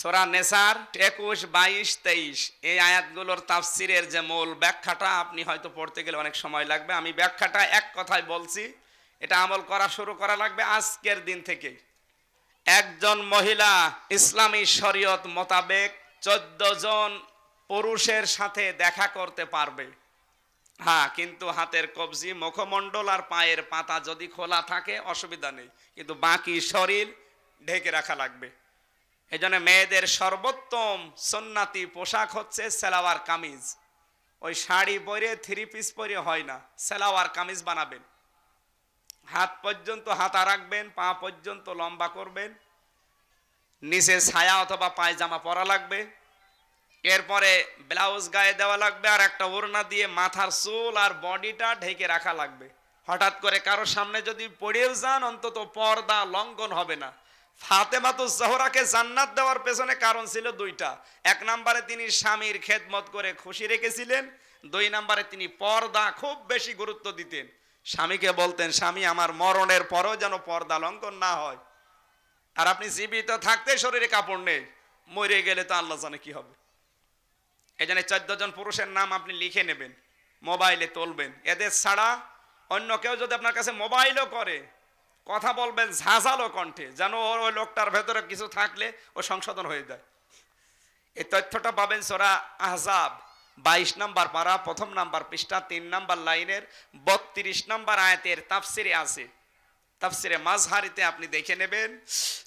সোরা নেসার একুশ বাইশ তেইশ এই আয়াতগুলোর তাফসিরের যে মূল ব্যাখ্যাটা আপনি হয়তো পড়তে গেলে অনেক সময় লাগবে আমি ব্যাখ্যাটা এক কথায় বলছি এটা আমল করা শুরু করা লাগবে আজকের দিন থেকে একজন মহিলা ইসলামী শরীয়ত মোতাবেক চোদ্দ জন পুরুষের সাথে দেখা করতে পারবে হ্যাঁ কিন্তু হাতের কবজি মুখমণ্ডল আর পায়ের পাতা যদি খোলা থাকে অসুবিধা নেই কিন্তু বাকি শরীর ঢেকে রাখা লাগবে এই জন্য মেয়েদের সর্বোত্তম সন্ন্যাতি পোশাক হচ্ছে সেলাওয়ার কামিজ ওই শাড়ি পরে থ্রি পিস পরে হয় না সেলাওয়ার কামিজ বানাবেন হাত পর্যন্ত হাতা রাখবেন পা পর্যন্ত লম্বা করবেন নিচে ছায়া অথবা পায়জামা পরা লাগবে এরপরে ব্লাউজ গায়ে দেওয়া লাগবে আর একটা ওড়না দিয়ে মাথার চুল আর বডিটা ঢেকে রাখা লাগবে হঠাৎ করে কারো সামনে যদি পড়েও যান অন্তত পর্দা লঙ্ঘন হবে না ফাতেমাতুজ জহরাকে জান্নাত দেওয়ার পেছনে কারণ ছিল দুইটা এক নম্বরে তিনি স্বামীর খেদমত করে খুশি রেখেছিলেন দুই নম্বরে তিনি পর্দা খুব বেশি গুরুত্ব দিতেন স্বামীকে বলতেন স্বামী আমার মরণের পরও যেন পর্দা লঙ্ঘন না হয় আর আপনি জীবিত থাকতে শরীরে কাপড় নেই মরে গেলে তো আল্লাহ জানে কি হবে এই চোদ্দ জন পুরুষের নাম আপনি লিখে নেবেন মোবাইলে তুলবেন এদের ছাড়া অন্য কেউ যদি আপনার কাছে মোবাইলও করে কথা বলবেন ঝাঁঝালো কণ্ঠে যেন ওর ওই লোকটার ভেতরে কিছু থাকলে ও সংশোধন হয়ে যায় এই তথ্যটা পাবেন সোরা আহজাব বাইশ নাম্বার পারা প্রথম নাম্বার পৃষ্ঠা তিন নাম্বার লাইনের বত্রিশ নাম্বার আয়াতের তাফসিরে আছে তাফসিরে মাঝহারিতে আপনি দেখে নেবেন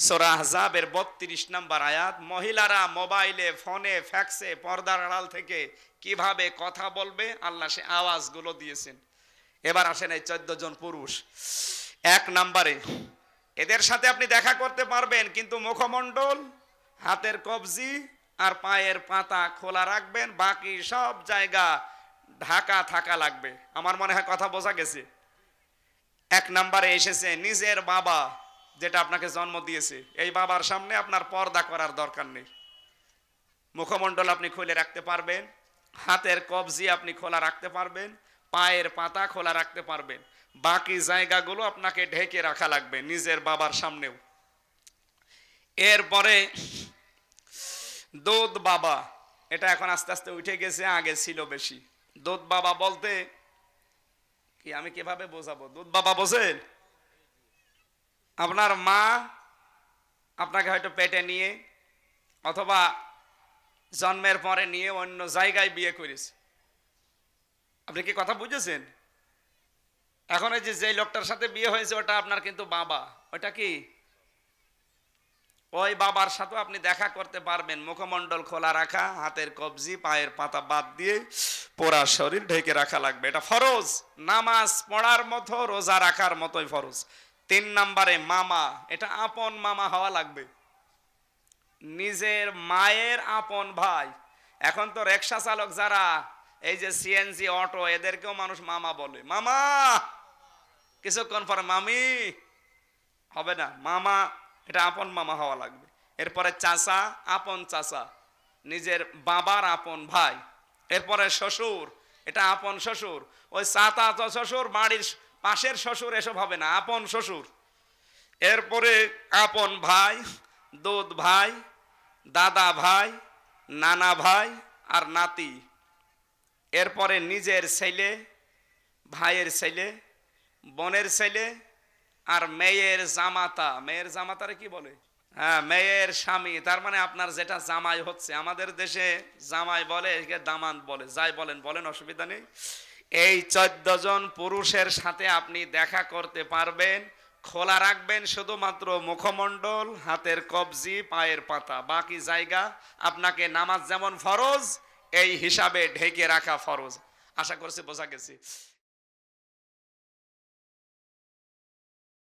সোরা আহজাবের বত্রিশ নাম্বার আয়াত মহিলারা মোবাইলে ফোনে ফ্যাক্সে পর্দার আড়াল থেকে কিভাবে কথা বলবে আল্লাহ সে আওয়াজগুলো দিয়েছেন এবার আসেন এই চোদ্দ জন পুরুষ এক নাম্বারে এদের সাথে আপনি দেখা করতে পারবেন কিন্তু মুখমণ্ডল হাতের কবজি আর পায়ের পাতা খোলা রাখবেন বাকি সব জায়গা ঢাকা থাকা লাগবে আমার মনে হয় কথা বোঝা গেছে এক নাম্বারে এসেছে নিজের বাবা যেটা আপনাকে জন্ম দিয়েছে এই বাবার সামনে আপনার পর্দা করার দরকার নেই মুখমণ্ডল আপনি খুলে রাখতে পারবেন হাতের কবজি আপনি খোলা রাখতে পারবেন পায়ের পাতা খোলা রাখতে পারবেন বাকি জায়গাগুলো আপনাকে ঢেকে রাখা লাগবে নিজের বাবার সামনেও এরপরে দুধ বাবা এটা এখন আস্তে আস্তে উঠে গেছে আগে ছিল বেশি দুধ বাবা বলতে কি আমি কিভাবে বোঝাবো দুধ বাবা বোঝেন আপনার মা আপনাকে হয়তো পেটে নিয়ে অথবা জন্মের পরে নিয়ে অন্য জায়গায় বিয়ে করেছে আপনি কি কথা বুঝেছেন এখন এই যে লোকটার সাথে বিয়ে হয়েছে ওটা আপনার কিন্তু বাবা ওটা কি ওই বাবার সাথে আপনি দেখা করতে পারবেন মুখমণ্ডল খোলা রাখা হাতের কবজি পায়ের পাতা বাদ দিয়ে পোড়া শরীর ঢেকে রাখা লাগবে এটা ফরজ নামাজ পড়ার মতো রোজা রাখার মতোই ফরজ তিন নম্বরে মামা এটা আপন মামা হওয়া লাগবে নিজের মায়ের আপন ভাই এখন তো রিক্সা চালক যারা এই যে সিএনজি অটো এদেরকেও মানুষ মামা বলে মামা কিছুক্ষণ কনফার্ম মামি হবে না মামা এটা আপন মামা হওয়া লাগবে এরপরে চাচা আপন চাচা নিজের বাবার আপন ভাই এরপরে শ্বশুর এটা আপন শ্বশুর ওই চাতা তো শ্বশুর বাড়ির পাশের শ্বশুর এসব হবে না আপন শ্বশুর এরপরে আপন ভাই দুধ ভাই দাদা ভাই নানা ভাই আর নাতি এরপরে নিজের ছেলে ভাইয়ের ছেলে বনের ছেলে আর মেয়ের জামাতা মেয়ের জামাতারে কি বলে হ্যাঁ মেয়ের স্বামী তার মানে আপনার যেটা জামাই হচ্ছে আমাদের দেশে জামাই বলে দামান বলে যাই বলেন বলেন অসুবিধা নেই এই চোদ্দ জন পুরুষের সাথে আপনি দেখা করতে পারবেন খোলা রাখবেন শুধুমাত্র মুখমণ্ডল হাতের কবজি পায়ের পাতা বাকি জায়গা আপনাকে নামাজ যেমন ফরজ এই হিসাবে ঢেকে রাখা ফরজ আশা করছি বোঝা গেছে